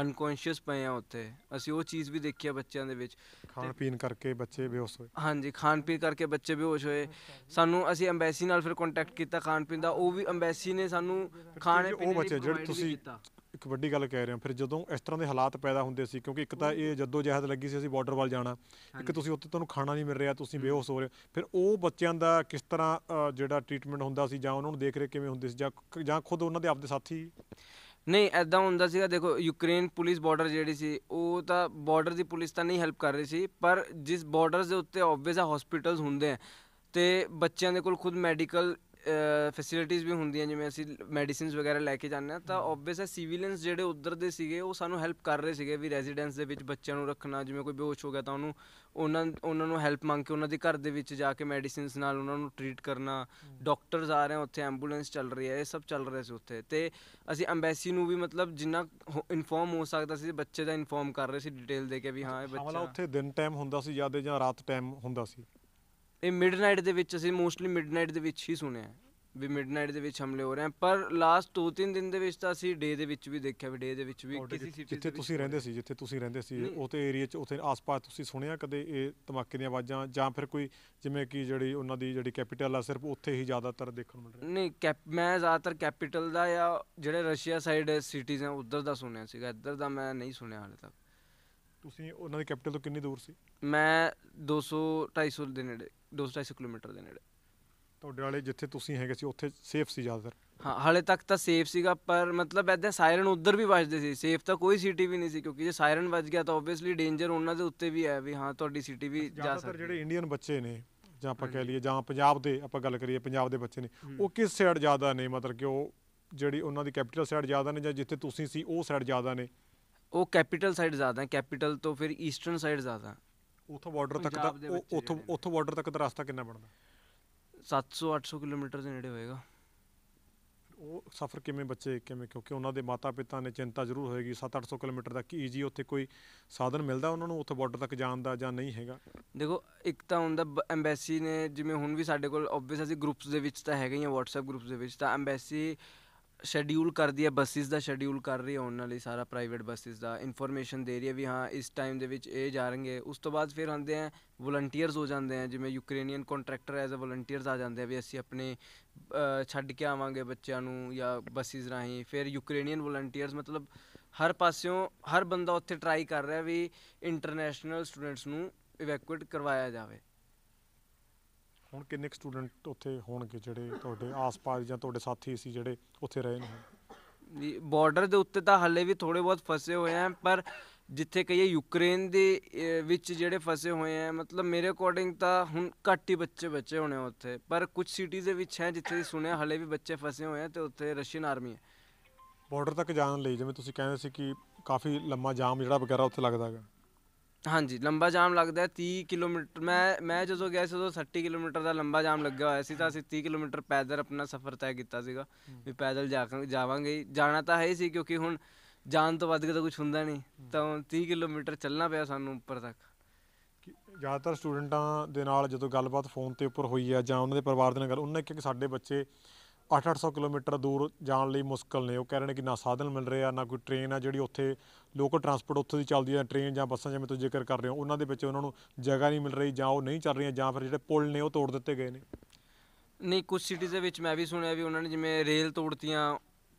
ਅਨਕੌਂਸ਼ੀਅਸ ਪਏ ਆ ਉੱਥੇ ਅਸੀਂ ਉਹ ਚੀਜ਼ ਵੀ ਦੇਖਿਆ ਬੱਚਿਆਂ ਦੇ ਵਿੱਚ ਖਾਣ ਪੀਣ ਕਰਕੇ ਬੱਚੇ ਬੇਹੋਸ਼ ਹੋਏ ਹਾਂਜੀ ਖਾਣ ਪੀਣ ਕਰਕੇ ਬੱਚੇ ਬੇਹੋਸ਼ ਹੋਏ ਸਾਨੂੰ ਅਸੀਂ ਐਮਬੈਸੀ ਨਾਲ ਫਿਰ ਕੰਟੈਕਟ ਕੀਤਾ ਖਾਣ ਪੀਣ ਦਾ ਉਹ ਵੀ ਐਮਬੈਸੀ ਨੇ ਸਾਨੂੰ ਖਾਣੇ ਪੀਣੇ ਉਹ ਬੱਚੇ ਜਿਹੜੇ ਤੁਸੀਂ ਇੱਕ ਵੱਡੀ ਗੱਲ ਕਹਿ ਰਹੇ ਹਾਂ ਫਿਰ ਜਦੋਂ ਇਸ ਤਰ੍ਹਾਂ ਦੇ ਹਾਲਾਤ ਪੈਦਾ ਹੁੰਦੇ ਸੀ ਕਿਉਂਕਿ ਇੱਕ ਤਾਂ ਇਹ ਜਦੋਂ ਜਹਾਦ ਲੱਗੀ ਸੀ ਅਸੀਂ ਬਾਰਡਰ ਵੱਲ ਜਾਣਾ ਇੱਕ ਤੁਸੀਂ ਉੱਥੇ ਤੁਹਾਨੂੰ ਖਾਣਾ ਨਹੀਂ ਮਿਲ ਰਿਹਾ ਤੁਸੀਂ ਬੇਹੋਸ਼ ਹੋ ਰਹੇ ਫਿਰ ਉਹ ਬੱਚਿਆਂ ਦਾ ਕਿਸ ਤਰ੍ਹਾਂ ਜਿਹੜਾ ਟ੍ਰੀਟਮੈਂਟ ਹੁੰਦਾ ਸੀ ਜਾਂ ਉਹਨਾਂ ਨੂੰ ਦੇਖ ਰਹੇ ਕਿਵੇਂ ਹੁੰਦੇ ਸੀ ਜਾਂ ਜਾਂ ਖੁਦ ਉਹਨਾਂ ਦੇ ਆਪਦੇ ਸਾਥੀ ਨਹੀਂ ਐਦਾਂ ਹੁੰਦਾ ਸੀਗਾ ਦੇਖੋ ਯੂਕਰੇਨ ਪੁਲਿਸ ਬਾਰਡਰ ਜਿਹੜੀ ਸੀ ਉਹ ਤਾਂ ਬਾਰਡਰ ਦੀ ਪੁਲਿਸ ਤਾਂ ਨਹੀਂ ਹੈਲਪ ਕਰ ਰਹੀ ਸੀ ਪਰ ਜਿਸ ਬਾਰਡਰਸ ਦੇ ਉੱਤੇ ਆਬਵੀਅਸ ਹਸਪੀਟਲਸ ਹੁੰਦੇ ਆ ਤੇ ਬੱਚਿਆਂ ਦੇ ਕੋਲ ਖੁਦ ਮੈਡੀਕਲ ਫੈਸਿਲਿਟੀਆਂ ਵੀ ਹੁੰਦੀਆਂ ਜਿਵੇਂ ਅਸੀਂ ਮੈਡੀਸਿਨਸ ਵਗੈਰਾ ਲੈ ਕੇ ਜਾਂਦੇ ਆ ਤਾਂ ਆਬਵੀਅਸ ਹੈ ਸਿਵਿਲੀਅਨਸ ਜਿਹੜੇ ਉਧਰ ਦੇ ਸੀਗੇ ਉਹ ਸਾਨੂੰ ਹੈਲਪ ਕਰ ਰਹੇ ਸੀਗੇ ਵੀ ਰੈਜ਼ੀਡੈਂਸ ਦੇ ਵਿੱਚ ਬੱਚਿਆਂ ਨੂੰ ਰੱਖਣਾ ਜਿਵੇਂ ਕੋਈ ਬੇਹੋਸ਼ ਹੋ ਗਿਆ ਤਾਂ ਉਹਨੂੰ ਉਹਨਾਂ ਉਹਨਾਂ ਨੂੰ ਹੈਲਪ ਮੰਗ ਕੇ ਉਹਨਾਂ ਦੇ ਘਰ ਦੇ ਵਿੱਚ ਜਾ ਕੇ ਮੈਡੀਸਿਨਸ ਨਾਲ ਉਹਨਾਂ ਨੂੰ ਟ੍ਰੀਟ ਕਰਨਾ ਡਾਕਟਰਸ ਆ ਰਹੇ ਆ ਉੱਥੇ ਐਂਬੂਲੈਂਸ ਚੱਲ ਰਹੀ ਹੈ ਇਹ ਸਭ ਚੱਲ ਰਿਹਾ ਸੀ ਉੱਥੇ ਤੇ ਅਸੀਂ ਐਮਬੈਸੀ ਨੂੰ ਵੀ ਮਤਲਬ ਜਿੰਨਾ ਇਨਫੋਰਮ ਹੋ ਸਕਦਾ ਸੀ ਬੱਚੇ ਦਾ ਇਨਫੋਰਮ ਕਰ ਰਹੇ ਸੀ ਡਿਟੇਲ ਦੇ ਕੇ ਵੀ ਹਾਂ ਇਹ ਬੱਚਾ ਹਮਲਾ ਉੱਥੇ ਦਿਨ ਟਾਈਮ ਹੁੰਦਾ ਸੀ ਜਿਆਦਾ ਜਾਂ ਰਾਤ ਟਾਈਮ ਹੁੰਦਾ ਸੀ ਇਹ ਮਿਡਨਾਈਟ ਦੇ ਵਿੱਚ ਅਸੀਂ ਮੋਸਟਲੀ ਮਿਡਨਾਈਟ ਦੇ ਵਿੱਚ ਹੀ ਸੁਣਿਆ ਵੀ ਮਿਡਨਾਈਟ ਦੇ ਵਿੱਚ ਹਮਲੇ ਹੋ ਰਹੇ ਆ ਪਰ ਲਾਸਟ 2-3 ਦਿਨ ਦੇ ਵਿੱਚ ਤਾਂ ਅਸੀਂ ਡੇ ਦੇ ਵਿੱਚ ਵੀ ਦੇਖਿਆ ਵੀ ਡੇ ਦੇ ਵਿੱਚ ਵੀ ਕਿਸੇ ਸਿਟੀ ਜਿੱਥੇ ਤੁਸੀਂ ਰਹਿੰਦੇ ਸੀ ਜਿੱਥੇ ਤੁਸੀਂ ਰਹਿੰਦੇ ਸੀ ਉਹ ਤੇ ਏਰੀਆ 'ਚ ਉਥੇ ਆਸ-ਪਾਸ ਤੁਸੀਂ ਸੁਣਿਆ ਕਦੇ ਇਹ ਧਮਾਕੇ ਦੀਆਂ ਆਵਾਜ਼ਾਂ ਜਾਂ ਫਿਰ ਕੋਈ ਜਿਵੇਂ ਕਿ ਜਿਹੜੀ ਉਹਨਾਂ ਦੀ ਜਿਹੜੀ ਕੈਪੀਟਲ ਆ ਸਿਰਫ ਉੱਥੇ ਹੀ ਜ਼ਿਆਦਾਤਰ ਦੇਖਣ ਨੂੰ ਮਿਲ ਰਿਹਾ ਨਹੀਂ ਮੈਂ ਜ਼ਿਆਦਾਤਰ ਕੈਪੀਟਲ ਦਾ ਜਾਂ ਜਿਹੜੇ ਰਸ਼ੀਆ ਸਾਈਡ ਸਿਟੀਜ਼ ਆ ਉਧਰ ਦਾ ਸੁਣਿਆ ਸੀਗਾ ਇੱਧਰ ਦਾ ਮੈਂ ਨਹੀਂ ਸੁਣਿਆ ਹਾਲੇ ਤੱਕ ਤੁਸੀਂ ਉਹਨਾਂ ਦੀ ਕੈਪੀਟਲ ਤੋਂ ਕਿੰਨੀ ਦੂਰ ਸੀ ਮੈਂ 200 250 ਦੇ ਨੇੜੇ 2 ਕਿਲੋਮੀਟਰ ਦੇ ਨੇੜੇ ਤੁਹਾਡੇ ਵਾਲੇ ਜਿੱਥੇ ਤੁਸੀਂ ਹੈਗੇ ਸੀ ਉੱਥੇ ਸੇਫ ਸੀ ਜ਼ਿਆਦਾਤਰ ਹਾਂ ਹਾਲੇ ਤੱਕ ਤਾਂ ਸੇਫ ਸੀਗਾ ਪਰ ਮਤਲਬ ਐਦਾਂ ਸਾਇਰਨ ਉੱਧਰ ਵੀ ਵੱਜਦੇ ਸੀ ਸੇਫ ਤਾਂ ਕੋਈ ਸਿਟੀ ਵੀ ਨਹੀਂ ਸੀ ਕਿਉਂਕਿ ਜੇ ਸਾਇਰਨ ਵੱਜ ਗਿਆ ਤਾਂ ਆਬਵੀਅਸਲੀ ਡੇਂਜਰ ਉਹਨਾਂ ਦੇ ਉੱਤੇ ਵੀ ਹੈ ਵੀ ਹਾਂ ਤੁਹਾਡੀ ਸਿਟੀ ਵੀ ਜਾ ਸਕਦੀ ਹੈ ਜਿਹੜੇ ਇੰਡੀਅਨ ਬੱਚੇ ਨੇ ਜਾਂ ਆਪਾਂ ਕਹਿ ਲਈਏ ਜਾਂ ਪੰਜਾਬ ਦੇ ਆਪਾਂ ਗੱਲ ਕਰੀਏ ਪੰਜਾਬ ਦੇ ਬੱਚੇ ਨੇ ਉਹ ਕਿਸ ਸਾਈਡ ਜ਼ਿਆਦਾ ਨੇ ਮਤਲਬ ਕਿ ਉਹ ਜਿਹੜੀ ਉਹਨਾਂ ਦੀ ਕੈਪੀਟਲ ਸਾਈਡ ਜ਼ਿਆਦਾ ਨੇ ਜਾਂ ਜਿੱਥੇ ਤੁਸੀਂ ਸੀ ਉਹ ਸਾਈਡ ਜ਼ਿਆਦਾ ਨੇ ਉਹ ਕੈਪੀਟਲ ਸਾਈਡ ਜ਼ਿਆਦਾ ਹੈ ਕੈਪੀਟਲ ਤੋਂ ਫਿਰ ਈਸਟਰਨ ਸਾਈਡ ਜ਼ਿਆਦਾ ਉਥੋਂ ਬਾਰਡਰ ਤੱਕ ਦਾ ਉਥੋਂ ਉਥੋਂ ਬਾਰਡਰ ਤੱਕ ਦਾ ਰਸਤਾ ਕਿੰਨਾ ਬਣਦਾ 700 800 ਕਿਲੋਮੀਟਰ ਦੇ ਨੇੜੇ ਹੋਏਗਾ ਉਹ ਸਫ਼ਰ ਕਿਵੇਂ ਬੱਚੇ ਕਿਵੇਂ ਕਿਉਂਕਿ ਉਹਨਾਂ ਦੇ ਮਾਤਾ ਪਿਤਾ ਨੇ ਚਿੰਤਾ ਜ਼ਰੂਰ ਹੋਏਗੀ 7-800 ਕਿਲੋਮੀਟਰ ਦਾ ਕੀ ਈਜੀ ਉੱਥੇ ਕੋਈ ਸਾਧਨ ਮਿਲਦਾ ਉਹਨਾਂ ਨੂੰ ਉੱਥੇ ਬਾਰਡਰ ਤੱਕ ਜਾਣ ਦਾ ਜਾਂ ਨਹੀਂ ਹੈਗਾ ਦੇਖੋ ਇੱਕ ਤਾਂ ਹੁੰਦਾ ਐਮਬੈਸੀ ਨੇ ਜਿਵੇਂ ਹੁਣ ਵੀ ਸਾਡੇ ਕੋਲ ਆਬਵੀਅਸ ਅਸੀਂ ਗਰੁੱਪਸ ਦੇ ਵਿੱਚ ਤਾਂ ਹੈਗੇ ਆ WhatsApp ਗਰੁੱਪਸ ਦੇ ਵਿੱਚ ਤਾਂ ਐਮਬੈਸੀ ਸ਼ੈਡਿਊਲ ਕਰਦੀ ਹੈ ਬੱਸਿਸ ਦਾ ਸ਼ੈਡਿਊਲ ਕਰ ਰਹੀ ਹੈ ਉਹਨਾਂ ਲਈ ਸਾਰਾ ਪ੍ਰਾਈਵੇਟ ਬੱਸਿਸ ਦਾ ਇਨਫੋਰਮੇਸ਼ਨ ਦੇ ਰਹੀ ਹੈ ਵੀ ਹਾਂ ਇਸ ਟਾਈਮ ਦੇ ਵਿੱਚ ਇਹ ਜਾ ਰਹੇਗੇ ਉਸ ਤੋਂ ਬਾਅਦ ਫਿਰ ਆਉਂਦੇ ਆ ਵੋਲੰਟੀਅਰਸ ਹੋ ਜਾਂਦੇ ਆ ਜਿਵੇਂ Ukrainian contractor as a volunteers ਆ ਜਾਂਦੇ ਆ ਵੀ ਅਸੀਂ ਆਪਣੇ ਛੱਡ ਕੇ ਆਵਾਂਗੇ ਬੱਚਿਆਂ ਨੂੰ ਜਾਂ ਬੱਸਿਸ ਰਾਹੀਂ ਫਿਰ ਯੂਕਰੇਨੀਅਨ ਵੋਲੰਟੀਅਰਸ ਮਤਲਬ ਹਰ ਪਾਸਿਓਂ ਹਰ ਬੰਦਾ ਉੱਥੇ ਟਰਾਈ ਕਰ ਰਿਹਾ ਵੀ ਇੰਟਰਨੈਸ਼ਨਲ ਸਟੂਡੈਂਟਸ ਨੂੰ ਇਵੈਕੂਏਟ ਕਰਵਾਇਆ ਜਾਵੇ ਹੁਣ ਕਿੰਨੇ ਸਟੂਡੈਂਟ ਉੱਥੇ ਹੋਣਗੇ ਜਿਹੜੇ ਤੁਹਾਡੇ ਆਸ-ਪਾਸ ਜਾਂ ਤੁਹਾਡੇ ਸਾਥੀ ਸੀ ਜਿਹੜੇ ਉੱਥੇ ਰਹੇ ਨੇ ਬਾਰਡਰ ਦੇ ਉੱਤੇ ਤਾਂ ਹੱਲੇ ਵੀ ਥੋੜੇ ਬਹੁਤ ਫਸੇ ਹੋਏ ਆ ਪਰ ਜਿੱਥੇ ਕਹੀਏ ਯੂਕਰੇਨ ਦੇ ਵਿੱਚ ਜਿਹੜੇ ਫਸੇ ਹੋਏ ਆ ਮਤਲਬ ਮੇਰੇ ਅਕੋਰਡਿੰਗ ਤਾਂ ਹੁਣ ਘੱਟ ਹੀ ਬੱਚੇ ਬਚੇ ਹੋਣੇ ਉੱਥੇ ਪਰ ਕੁਝ ਸਿਟੀਜ਼ ਦੇ ਵਿੱਚ ਹੈ ਜਿੱਥੇ ਸੁਣਿਆ ਹੱਲੇ ਵੀ ਬੱਚੇ ਫਸੇ ਹੋਏ ਆ ਤੇ ਉੱਥੇ ਰਸ਼ੀਅਨ ਆਰਮੀ ਹੈ ਬਾਰਡਰ ਤੱਕ ਜਾਣ ਲਈ ਜਿਵੇਂ ਤੁਸੀਂ ਕਹਿੰਦੇ ਸੀ ਕਿ ਕਾਫੀ ਲੰਮਾ ਜਾਮ ਜਿਹੜਾ ਵਗੈਰਾ ਉੱਥੇ ਲੱਗਦਾ ਹੈਗਾ ਹਾਂਜੀ ਲੰਬਾ ਜਾਮ ਲੱਗਦਾ 30 ਕਿਲੋਮੀਟਰ ਮੈਂ ਮੈਂ ਜਦੋਂ ਗਿਆ ਸੀ ਉਦੋਂ 30 ਕਿਲੋਮੀਟਰ ਦਾ ਲੰਬਾ ਜਾਮ ਲੱਗਿਆ ਹੋਇਆ ਸੀ ਤਾਂ ਅਸੀਂ 30 ਕਿਲੋਮੀਟਰ ਪੈਦਲ ਆਪਣਾ ਸਫ਼ਰ ਤੈਅ ਕੀਤਾ ਸੀਗਾ ਵੀ ਪੈਦਲ ਜਾ ਜਾਵਾਂਗੇ ਜਾਣਾ ਤਾਂ ਹੈ ਹੀ ਸੀ ਕਿਉਂਕਿ ਹੁਣ ਜਾਣ ਤੋਂ ਵੱਧ ਕੇ ਤਾਂ ਕੁਝ ਹੁੰਦਾ ਨਹੀਂ ਤਾਂ 30 ਕਿਲੋਮੀਟਰ ਚੱਲਣਾ ਪਿਆ ਸਾਨੂੰ ਉੱਪਰ ਤੱਕ ਜ਼ਿਆਦਾਤਰ ਸਟੂਡੈਂਟਾਂ ਦੇ ਨਾਲ ਜਦੋਂ ਗੱਲਬਾਤ ਫੋਨ ਤੇ ਉੱਪਰ ਹੋਈ ਹੈ ਜਾਂ ਉਹਨਾਂ ਦੇ ਪਰਿਵਾਰ ਦੇ ਨਾਲ ਉਹਨਾਂ ਨੇ ਕਿਹਾ ਕਿ ਸਾਡੇ ਬੱਚੇ 8-800 ਕਿਲੋਮੀਟਰ ਦੂਰ ਜਾਣ ਲਈ ਮੁਸ਼ਕਲ ਨੇ ਉਹ ਕਹਿ ਰਹੇ ਨੇ ਕਿ ਨਾ ਸਾਧਨ ਮਿਲ ਰਹੇ ਆ ਨਾ ਕੋਈ ਟ੍ਰੇਨ ਆ ਜਿਹੜੀ ਉੱਥੇ ਲੋਕਲ ਟਰਾਂਸਪੋਰਟ ਉੱਥੇ ਦੀ ਚੱਲਦੀ ਹੈ ਟ੍ਰੇਨ ਜਾਂ ਬੱਸਾਂ ਜਿਵੇਂ ਤੁਸੀਂ ਜ਼ਿਕਰ ਕਰ ਰਹੇ ਹੋ ਉਹਨਾਂ ਦੇ ਵਿੱਚ ਉਹਨਾਂ ਨੂੰ ਜਗ੍ਹਾ ਨਹੀਂ ਮਿਲ ਰਹੀ ਜਾਂ ਉਹ ਨਹੀਂ ਚੱਲ ਰਹੀਆਂ ਜਾਂ ਫਿਰ ਜਿਹੜੇ ਪੁਲ ਨੇ ਉਹ ਤੋੜ ਦਿੱਤੇ ਗਏ ਨੇ ਨਹੀਂ ਕੁਝ ਸਿਟੀਜ਼ ਦੇ ਵਿੱਚ ਮੈਂ ਵੀ ਸੁਣਿਆ ਵੀ ਉਹਨਾਂ ਨੇ ਜਿਵੇਂ ਰੇਲ ਤੋੜਤੀਆਂ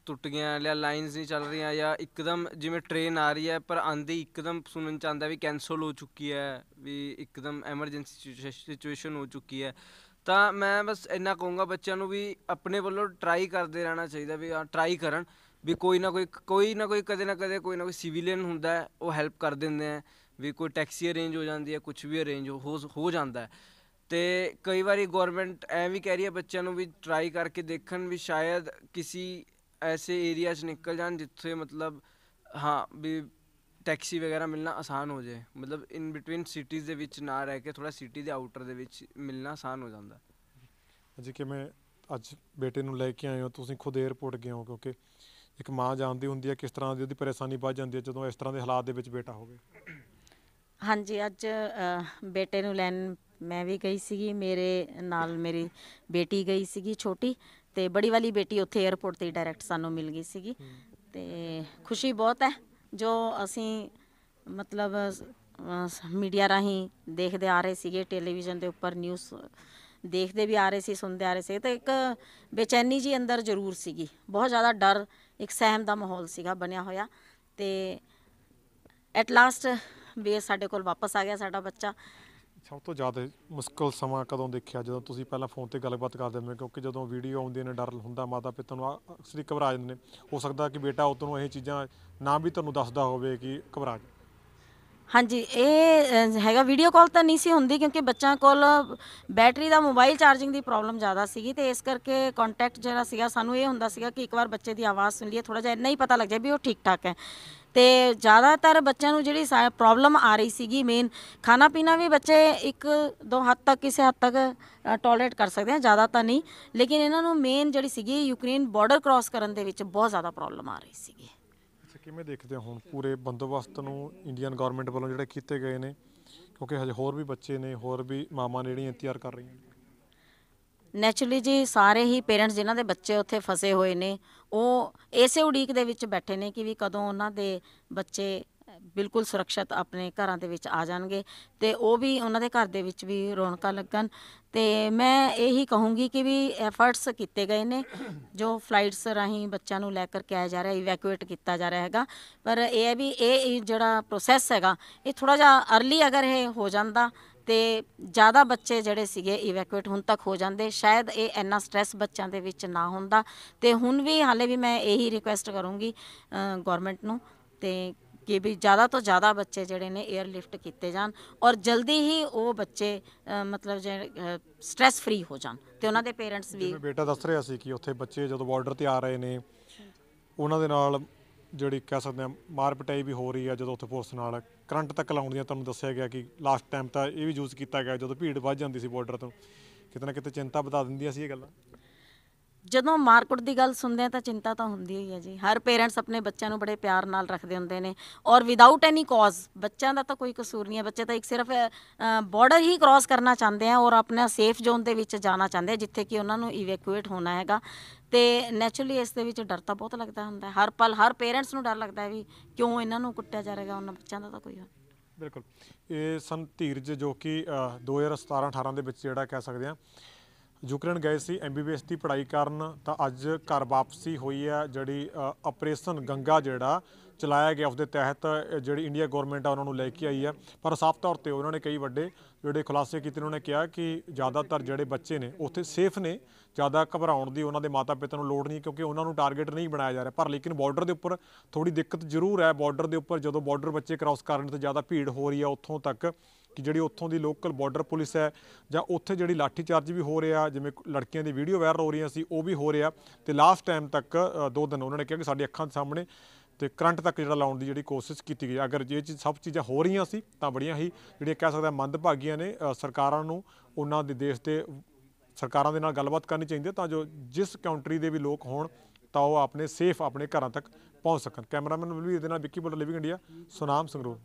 ਟੁੱਟ ਗਈਆਂ ਲਿਆ ਲਾਈਨਸ ਨਹੀਂ ਚੱਲ ਰਹੀਆਂ ਜਾਂ ਇੱਕਦਮ ਜਿਵੇਂ ਟ੍ਰੇਨ ਆ ਰਹੀ ਹੈ ਪਰ ਆਂਦੀ ਇੱਕਦਮ ਸੁਣਨ ਚ ਆਂਦਾ ਵੀ ਕੈਨਸਲ ਹੋ ਚੁੱਕੀ ਹੈ ਵੀ ਇੱਕਦਮ ਐਮਰਜੈਂਸੀ ਸਿਚੁਏਸ਼ਨ ਹੋ ਚੁੱਕੀ ਹੈ ਤਾਂ ਮੈਂ ਬਸ ਇੰਨਾ ਕਹੂੰਗਾ ਬੱਚਿਆਂ ਨੂੰ ਵੀ ਆਪਣੇ ਵੱਲੋਂ ਟਰਾਈ ਕਰਦੇ ਰਹਿਣਾ ਚਾਹੀਦਾ ਵੀ ਹਾਂ ਟਰਾਈ ਕਰਨ ਵੀ ਕੋਈ ਨਾ ਕੋਈ ਕੋਈ ਨਾ ਕੋਈ ਕਦੇ ਨਾ ਕਦੇ ਕੋਈ ਨਾ ਕੋਈ ਸਿਵਿਲੀਅਨ ਹੁੰਦਾ ਉਹ ਹੈਲਪ ਕਰ ਦਿੰਦੇ ਆ ਵੀ ਕੋਈ ਟੈਕਸੀ ਅਰੇਂਜ ਹੋ ਜਾਂਦੀ ਹੈ ਕੁਝ ਵੀ ਅਰੇਂਜ ਹੋ ਹੋ- ਜਾਂਦਾ ਹੈ ਤੇ ਕਈ ਵਾਰੀ ਗਵਰਨਮੈਂਟ ਐ ਵੀ ਕਹਿ ਰਹੀ ਹੈ ਬੱਚਿਆਂ ਨੂੰ ਵੀ ਟਰਾਈ ਕਰਕੇ ਦੇਖਣ ਵੀ ਸ਼ਾਇਦ ਕਿਸੇ ਐਸੇ ਏਰੀਆ 'ਚ ਨਿਕਲ ਜਾਣ ਜਿੱਥੇ ਮਤਲਬ ਹਾਂ ਵੀ ਟੈਕਸੀ ਵਗੈਰਾ ਮਿਲਣਾ ਆਸਾਨ ਹੋ ਜਾਏ ਮਤਲਬ ਇਨ ਬਿਟਵੀਨ ਸਿਟੀਜ਼ ਦੇ ਵਿੱਚ ਨਾ ਰਹਿ ਕੇ ਥੋੜਾ ਸਿਟੀ ਦੇ ਆਊਟਰ ਦੇ ਵਿੱਚ ਮਿਲਣਾ ਆਸਾਨ ਹੋ ਜਾਂਦਾ ਕਿ ਕਿਵੇਂ ਅੱਜ ਬੇਟੇ ਨੂੰ ਲੈ ਕੇ ਆਏ ਹੋ ਤੁਸੀਂ ਖੁਦ 에ਰਪੋਰਟ ਗਏ ਹੋ ਕਿਉਂਕਿ ਇੱਕ ਮਾਂ ਜਾਣਦੀ ਹੁੰਦੀ ਹੈ ਕਿਸ ਤਰ੍ਹਾਂ ਦੀ ਉਹਦੀ ਪਰੇਸ਼ਾਨੀ ਵੱਧ ਜਾਂਦੀ ਹੈ ਜਦੋਂ ਇਸ ਤਰ੍ਹਾਂ ਦੇ ਹਾਲਾਤ ਦੇ ਵਿੱਚ ਬੇਟਾ ਹੋਵੇ ਹਾਂਜੀ ਅੱਜ ਬੇਟੇ ਨੂੰ ਲੈਣ ਮੈਂ ਵੀ ਗਈ ਸੀਗੀ ਮੇਰੇ ਨਾਲ ਮੇਰੀ ਬੇਟੀ ਗਈ ਸੀਗੀ ਛੋਟੀ ਤੇ ਬੜੀ ਵਾਲੀ ਬੇਟੀ ਉੱਥੇ 에ਰਪੋਰਟ ਤੇ ਡਾਇਰੈਕਟ ਸਾਨੂੰ ਮਿਲ ਗਈ ਸੀਗੀ ਤੇ ਖੁਸ਼ੀ ਬਹੁਤ ਹੈ ਜੋ ਅਸੀਂ ਮਤਲਬ ਮੀਡੀਆ ਰਾਹੀਂ ਦੇਖਦੇ ਆ ਰਹੇ ਸੀਗੇ ਟੈਲੀਵਿਜ਼ਨ ਦੇ ਉੱਪਰ ਨਿਊਜ਼ ਦੇਖਦੇ ਵੀ ਆ ਰਹੇ ਸੀ ਸੁਣਦੇ ਆ ਰਹੇ ਸੀ ਤਾਂ ਇੱਕ ਬੇਚੈਨੀ ਜੀ ਅੰਦਰ ਜ਼ਰੂਰ ਸੀਗੀ ਬਹੁਤ ਜ਼ਿਆਦਾ ਡਰ ਇੱਕ ਸਹਿਮ ਦਾ ਮਾਹੌਲ ਸੀਗਾ ਬਣਿਆ ਹੋਇਆ ਤੇ ਐਟ ਲਾਸਟ ਵੀ ਸਾਡੇ ਕੋਲ ਵਾਪਸ ਆ ਗਿਆ ਸਾਡਾ ਬੱਚਾ ਸਭ ਤੋਂ ਜ਼ਿਆਦਾ ਮੁਸ਼ਕਲ ਸਮਾਂ ਕਦੋਂ ਦੇਖਿਆ ਜਦੋਂ ਤੁਸੀਂ ਪਹਿਲਾਂ ਫੋਨ ਤੇ ਗੱਲਬਾਤ ਕਰਦੇ ਹੁੰਦੇ ਕਿਉਂਕਿ ਜਦੋਂ ਵੀਡੀਓ ਆਉਂਦੀ ਨੇ ਡਰ ਹੁੰਦਾ ਮਾਤਾ ਪਿਤਾ ਨੂੰ ਅਕਸਰ ਹੀ ਘਬਰਾ ਜਾਂਦੇ ਨੇ ਹੋ ਸਕਦਾ ਕਿ ਬੇਟਾ ਉਹ ਤੁਹਾਨੂੰ ਇਹ ਚੀਜ਼ਾਂ ਨਾ ਵੀ ਤੁਹਾਨੂੰ ਦੱਸਦਾ ਹੋਵੇ ਕਿ ਘਬਰਾ ਜਾ ਹਾਂਜੀ ਇਹ ਹੈਗਾ ਵੀਡੀਓ ਕਾਲ ਤਾਂ ਨਹੀਂ ਸੀ ਹੁੰਦੀ ਕਿਉਂਕਿ ਬੱਚਾ ਕੋਲ ਬੈਟਰੀ ਦਾ ਮੋਬਾਈਲ ਚਾਰਜਿੰਗ ਦੀ ਪ੍ਰੋਬਲਮ ਜ਼ਿਆਦਾ ਸੀਗੀ ਤੇ ਇਸ ਕਰਕੇ ਕੰਟੈਕਟ ਜਿਹੜਾ ਸੀਗਾ ਸਾਨੂੰ ਇਹ ਹੁੰਦਾ ਸੀਗਾ ਕਿ ਇੱਕ ਵਾਰ ਬੱਚੇ ਦੀ ਆਵਾਜ਼ ਸੁਣ ਲਈਏ ਥੋੜਾ ਜਿਹਾ ਇੰਨਾ ਹੀ ਪਤਾ ਲੱਗ ਜਾਏ ਵੀ ਉਹ ਠੀਕ ਠਾਕ ਹੈ ਤੇ ਜ਼ਿਆਦਾਤਰ ਬੱਚਿਆਂ ਨੂੰ ਜਿਹੜੀ ਪ੍ਰੋਬਲਮ ਆ ਰਹੀ ਸੀਗੀ ਮੇਨ ਖਾਣਾ ਪੀਣਾ ਵੀ ਬੱਚੇ ਇੱਕ ਦੋ ਹੱਦ ਤੱਕ ਕਿਸੇ ਹੱਦ ਤੱਕ ਟੋਲਰੇਟ ਕਰ ਸਕਦੇ ਆ ਜ਼ਿਆਦਾ ਤਾਂ ਨਹੀਂ ਲੇਕਿਨ ਇਹਨਾਂ ਨੂੰ ਮੇਨ ਜਿਹੜੀ ਸੀਗੀ ਯੂਕਰੇਨ ਬਾਰਡਰ ਕ੍ਰਾਸ ਕਰਨ ਦੇ ਵਿੱਚ ਬਹੁਤ ਜ਼ਿਆਦਾ ਪ੍ਰੋਬਲਮ ਆ ਰਹੀ ਸੀਗੀ ਅੱਛਾ ਕਿਵੇਂ ਦੇਖਦੇ ਹੋ ਹੁਣ ਪੂਰੇ ਬੰਦੋਬਸਤ ਨੂੰ ਇੰਡੀਅਨ ਗਵਰਨਮੈਂਟ ਵੱਲੋਂ ਜਿਹੜੇ ਕੀਤੇ ਗਏ ਨੇ ਕਿਉਂਕਿ ਹਜੇ ਹੋਰ ਵੀ ਬੱਚੇ ਨੇ ਹੋਰ ਵੀ ਮਾਮਾ ਜਿਹੜੀਆਂ ਇੰਤਜ਼ਾਰ ਕਰ ਰਹੀਆਂ ਨੇ ਨੇਚਰਲੀ ਜੀ ਸਾਰੇ ਹੀ ਪੇਰੈਂਟਸ ਜਿਨ੍ਹਾਂ ਦੇ ਬੱਚੇ ਉੱਥੇ ਫਸੇ ਹੋਏ ਨੇ ਉਹ ਇਸੇ ਉਡੀਕ ਦੇ ਵਿੱਚ ਬੈਠੇ ਨੇ ਕਿ ਵੀ ਕਦੋਂ ਉਹਨਾਂ ਦੇ ਬੱਚੇ ਬਿਲਕੁਲ ਸੁਰੱਖਿਅਤ ਆਪਣੇ ਘਰਾਂ ਦੇ ਵਿੱਚ ਆ ਜਾਣਗੇ ਤੇ ਉਹ ਵੀ ਉਹਨਾਂ ਦੇ ਘਰ ਦੇ ਵਿੱਚ ਵੀ ਰੌਣਕਾਂ ਲੱਗਣ ਤੇ ਮੈਂ ਇਹੀ ਕਹੂੰਗੀ ਕਿ ਵੀ ਐਫਰਟਸ ਕੀਤੇ ਗਏ ਨੇ ਜੋ ਫਲਾਈਟਸ ਰਾਹੀਂ ਬੱਚਿਆਂ ਨੂੰ ਲੈ ਕੇ ਆਇਆ ਜਾ ਰਿਹਾ ਇਵੈਕੂਏਟ ਕੀਤਾ ਜਾ ਰਿਹਾ ਹੈਗਾ ਪਰ ਇਹ ਹੈ ਵੀ ਇਹ ਜਿਹੜਾ ਪ੍ਰੋਸੈਸ ਹੈਗਾ ਇਹ ਥੋੜਾ ਜਿਹਾ अर्ਲੀ ਅਗਰ ਇਹ ਹੋ ਜਾਂਦਾ ਤੇ ਜ਼ਿਆਦਾ ਬੱਚੇ ਜਿਹੜੇ ਸੀਗੇ ਇਵੈਕੂਏਟ ਹੁਣ ਤੱਕ ਹੋ ਜਾਂਦੇ ਸ਼ਾਇਦ ਇਹ ਇੰਨਾ ਸਟ्रेस ਬੱਚਿਆਂ ਦੇ ਵਿੱਚ ਨਾ ਹੁੰਦਾ ਤੇ ਹੁਣ ਵੀ ਹਾਲੇ ਵੀ ਮੈਂ ਇਹੀ ਰਿਕੁਐਸਟ ਕਰੂੰਗੀ ਗਵਰਨਮੈਂਟ ਨੂੰ ਤੇ ਕਿ ਵੀ ਜ਼ਿਆਦਾ ਤੋਂ ਜ਼ਿਆਦਾ ਬੱਚੇ ਜਿਹੜੇ ਨੇ 에ਅਰ ਲਿਫਟ ਕੀਤੇ ਜਾਣ ਔਰ ਜਲਦੀ ਹੀ ਉਹ ਬੱਚੇ ਮਤਲਬ ਜੇ ਸਟ्रेस ਫ੍ਰੀ ਹੋ ਜਾਣ ਤੇ ਉਹਨਾਂ ਦੇ ਪੇਰੈਂਟਸ ਵੀ ਬੇਟਾ ਦੱਸ ਰਿਹਾ ਸੀ ਕਿ ਉੱਥੇ ਬੱਚੇ ਜਦੋਂ ਬਾਰਡਰ ਤੇ ਆ ਰਹੇ ਨੇ ਉਹਨਾਂ ਦੇ ਨਾਲ ਜਿਹੜੀ ਕਹਿ ਸਕਦੇ ਆ ਮਾਰ ਪਟਾਈ ਵੀ ਹੋ ਰਹੀ ਆ ਜਦੋਂ ਉੱਥੇ ਪੁਲਿਸ ਨਾਲ ਕਰੰਟ ਤੱਕ ਲਾਉਣ ਦੀਆਂ ਤੁਹਾਨੂੰ ਦੱਸਿਆ ਗਿਆ ਕਿ ਲਾਸਟ ਟਾਈਮ ਤਾਂ ਇਹ ਵੀ ਯੂਜ਼ ਕੀਤਾ ਗਿਆ ਜਦੋਂ ਭੀੜ ਵੱਧ ਜਾਂਦੀ ਸੀ ਬਾਰਡਰ ਤੋਂ ਕਿਤੇ ਨਾ ਕਿਤੇ ਚਿੰਤਾ ਵਧਾ ਦਿੰਦੀਆਂ ਸੀ ਇਹ ਗੱਲਾਂ ਜਦੋਂ ਮਾਰਕਟ ਦੀ ਗੱਲ ਸੁਣਦੇ ਆ ਤਾਂ ਚਿੰਤਾ ਤਾਂ ਹੁੰਦੀ ਹੀ ਹੈ ਜੀ ਹਰ ਪੇਰੈਂਟਸ ਆਪਣੇ ਬੱਚਿਆਂ ਨੂੰ ਬੜੇ ਪਿਆਰ ਨਾਲ ਰੱਖਦੇ ਹੁੰਦੇ ਨੇ ਔਰ ਵਿਦਆਊਟ ਐਨੀ ਕਾਜ਼ ਬੱਚਿਆਂ ਦਾ ਤਾਂ ਕੋਈ ਕਸੂਰ ਨਹੀਂ ਹੈ ਬੱਚੇ ਤਾਂ ਇੱਕ ਸਿਰਫ ਬਾਰਡਰ ਹੀ ਕ੍ਰਾਸ ਕਰਨਾ ਚਾਹੁੰਦੇ ਆ ਔਰ ਆਪਣਾ ਸੇਫ ਜ਼ੋਨ ਦੇ ਵਿੱਚ ਜਾਣਾ ਚਾਹੁੰਦੇ ਆ ਜਿੱਥੇ ਕਿ ਉਹਨਾਂ ਨੂੰ ਇਵੈਕੂਏਟ ਹੋਣਾ ਹੈਗਾ ਤੇ ਨੈਚੁਰਲੀ ਇਸ ਦੇ ਵਿੱਚ ਡਰ ਤਾਂ ਬਹੁਤ ਲੱਗਦਾ ਹੁੰਦਾ ਹਰ ਪਲ ਹਰ ਪੇਰੈਂਟਸ ਨੂੰ ਡਰ ਲੱਗਦਾ ਹੈ ਵੀ ਕਿਉਂ ਇਹਨਾਂ ਨੂੰ ਕੁੱਟਿਆ ਜਾ ਰਿਹਾ ਉਹਨਾਂ ਬੱਚਿਆਂ ਦਾ ਤਾਂ ਕੋਈ ਬਿਲਕੁਲ ਇਹ ਸਨ ਧੀਰਜ ਜੋ ਕਿ 2017 18 ਦੇ ਵਿੱਚ ਜਿਹੜਾ ਕਹਿ ਸਕਦੇ ਆ ਯੂਕਰੇਨ ਗਏ ਸੀ ਐਮਬੀਬੀਐਸ ਦੀ ਪੜ੍ਹਾਈ ਕਰਨ ਤਾਂ ਅੱਜ ਘਰ ਵਾਪਸੀ ਹੋਈ ਹੈ ਜਿਹੜੀ ਆਪਰੇਸ਼ਨ ਗੰਗਾ ਜਿਹੜਾ ਚਲਾਇਆ ਗਿਆ ਉਸ ਦੇ ਤਹਿਤ ਜਿਹੜੀ ਇੰਡੀਆ ਗਵਰਨਮੈਂਟ ਆ ਉਹਨਾਂ ਨੂੰ ਲੈ ਕੇ ਆਈ ਹੈ ਪਰ ਸਾਫ਼ ਤੌਰ ਤੇ ਉਹਨਾਂ ਨੇ ਕਈ ਵੱਡੇ ਜਿਹੜੇ ਖੁਲਾਸੇ ਕੀਤੇ ਉਹਨਾਂ ਨੇ ਕਿਹਾ ਕਿ ਜ਼ਿਆਦਾਤਰ ਜਿਹੜੇ ਬੱਚੇ ਨੇ ਉੱਥੇ ਸੇਫ ਨੇ ਜ਼ਿਆਦਾ ਘਬਰਾਉਣ ਦੀ ਉਹਨਾਂ ਦੇ ਮਾਤਾ-ਪਿਤਾ ਨੂੰ ਲੋੜ ਨਹੀਂ ਕਿਉਂਕਿ ਉਹਨਾਂ ਨੂੰ ਟਾਰਗੇਟ ਨਹੀਂ ਬਣਾਇਆ ਜਾ ਰਿਹਾ ਪਰ ਲੇਕਿਨ ਬਾਰਡਰ ਦੇ ਉੱਪਰ ਥੋੜੀ ਦਿੱਕਤ ਜ਼ਰੂਰ ਹੈ ਬਾਰਡਰ ਦੇ ਉੱਪਰ ਜਦੋਂ ਬਾਰਡਰ ਬੱਚੇ ਕ੍ਰਾਸ ਕਰਨ ਤੇ ਜ਼ਿਆਦਾ ਭੀੜ ਹੋ ਰਹੀ ਹੈ ਉੱਥੋਂ ਤੱਕ ਕਿ ਜਿਹੜੀ ਉੱਥੋਂ ਦੀ ਲੋਕਲ ਬਾਰਡਰ ਪੁਲਿਸ ਹੈ ਜਾਂ ਉੱਥੇ ਜਿਹੜੀ ਲਾਠੀ ਚਾਰਜ ਵੀ ਹੋ ਰਿਹਾ ਜਿਵੇਂ ਲੜਕੀਆਂ ਦੀ ਵੀਡੀਓ ਵਾਇਰਲ ਹੋ ਰਹੀਆਂ ਸੀ ਉਹ ਵੀ ਹੋ ਰਿਹਾ ਤੇ ਲਾਸਟ ਟਾਈਮ ਤੱਕ ਦੋ ਦਿਨ ਉਹਨਾਂ ਨੇ ਕਿਹਾ ਕਿ ਸਾਡੀ ਅੱਖਾਂ ਦੇ ਸਾਹਮਣੇ ਤੇ ਕਰੰਟ ਤੱਕ ਜਿਹੜਾ ਲਾਉਣ ਦੀ ਜਿਹੜੀ ਕੋਸ਼ਿਸ਼ ਕੀਤੀ ਗਈ ਅਗਰ ਇਹ ਚੀਜ਼ ਸਭ ਚੀਜ਼ਾਂ ਹੋ ਰਹੀਆਂ ਸੀ ਤਾਂ ਬੜੀਆਂ ਹੀ ਜਿਹੜੀਆਂ ਕਹਿ ਸਕਦਾ ਮੰਦਭਾਗੀਆਂ ਨੇ ਸਰਕਾਰਾਂ ਨੂੰ ਉਹਨਾਂ ਦੇ ਦੇਸ਼ ਦੇ ਸਰਕਾਰਾਂ ਦੇ ਨਾਲ ਗੱਲਬਾਤ ਕਰਨੀ ਚਾਹੀਦੀ ਹੈ ਤਾਂ ਜੋ ਜਿਸ ਕੰਟਰੀ ਦੇ ਵੀ ਲੋਕ ਹੋਣ ਤਾਂ ਉਹ ਆਪਣੇ ਸੇਫ ਆਪਣੇ ਘਰਾਂ ਤੱਕ ਪਹੁੰਚ ਸਕਣ ਕੈਮਰਾਮੈਨ ਵੀ ਦੇ ਨਾਲ ਵਿੱਕੀ ਬੋਲ ਲਿਵਿੰਗ ਇੰਡੀਆ ਸੁਨਾਮ ਸੰਗਰੂਰ